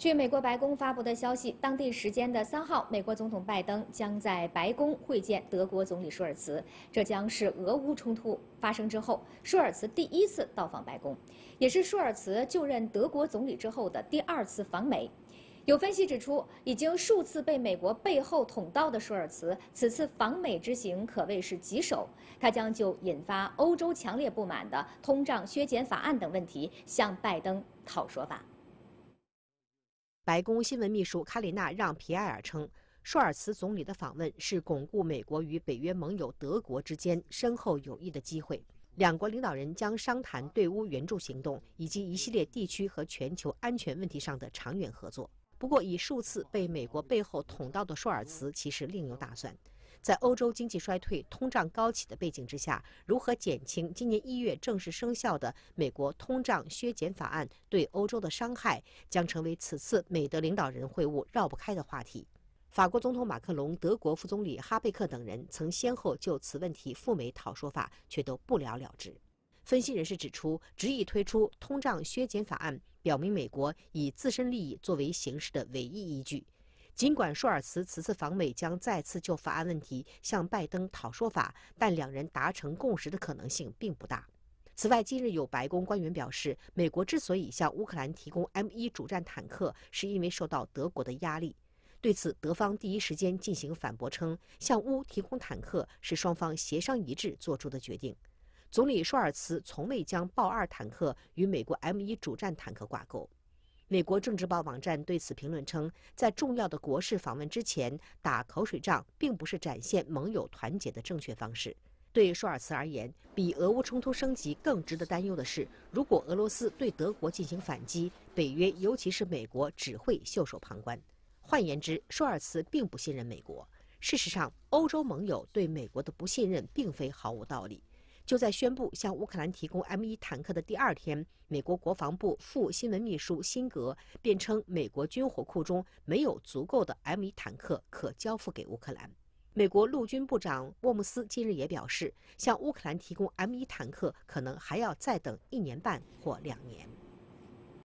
据美国白宫发布的消息，当地时间的三号，美国总统拜登将在白宫会见德国总理舒尔茨。这将是俄乌冲突发生之后，舒尔茨第一次到访白宫，也是舒尔茨就任德国总理之后的第二次访美。有分析指出，已经数次被美国背后捅刀的舒尔茨，此次访美之行可谓是棘手。他将就引发欧洲强烈不满的通胀削减法案等问题向拜登讨说法。白宫新闻秘书卡里娜·让·皮埃尔称，舒尔茨总理的访问是巩固美国与北约盟友德国之间深厚友谊的机会。两国领导人将商谈对乌援助行动以及一系列地区和全球安全问题上的长远合作。不过，已数次被美国背后捅刀的舒尔茨其实另有打算。在欧洲经济衰退、通胀高企的背景之下，如何减轻今年一月正式生效的美国通胀削减法案对欧洲的伤害，将成为此次美德领导人会晤绕不开的话题。法国总统马克龙、德国副总理哈贝克等人曾先后就此问题赴美讨说法，却都不了了之。分析人士指出，执意推出通胀削减法案，表明美国以自身利益作为行事的唯一依据。尽管舒尔茨此次访美将再次就法案问题向拜登讨说法，但两人达成共识的可能性并不大。此外，近日有白宫官员表示，美国之所以向乌克兰提供 M1 主战坦克，是因为受到德国的压力。对此，德方第一时间进行反驳称，向乌提供坦克是双方协商一致做出的决定。总理舒尔茨从未将豹二坦克与美国 M1 主战坦克挂钩。美国《政治报》网站对此评论称，在重要的国事访问之前打口水仗，并不是展现盟友团结的正确方式。对舒尔茨而言，比俄乌冲突升级更值得担忧的是，如果俄罗斯对德国进行反击，北约尤其是美国只会袖手旁观。换言之，舒尔茨并不信任美国。事实上，欧洲盟友对美国的不信任并非毫无道理。就在宣布向乌克兰提供 M1 坦克的第二天，美国国防部副新闻秘书辛格便称，美国军火库中没有足够的 M1 坦克可交付给乌克兰。美国陆军部长沃姆斯近日也表示，向乌克兰提供 M1 坦克可能还要再等一年半或两年。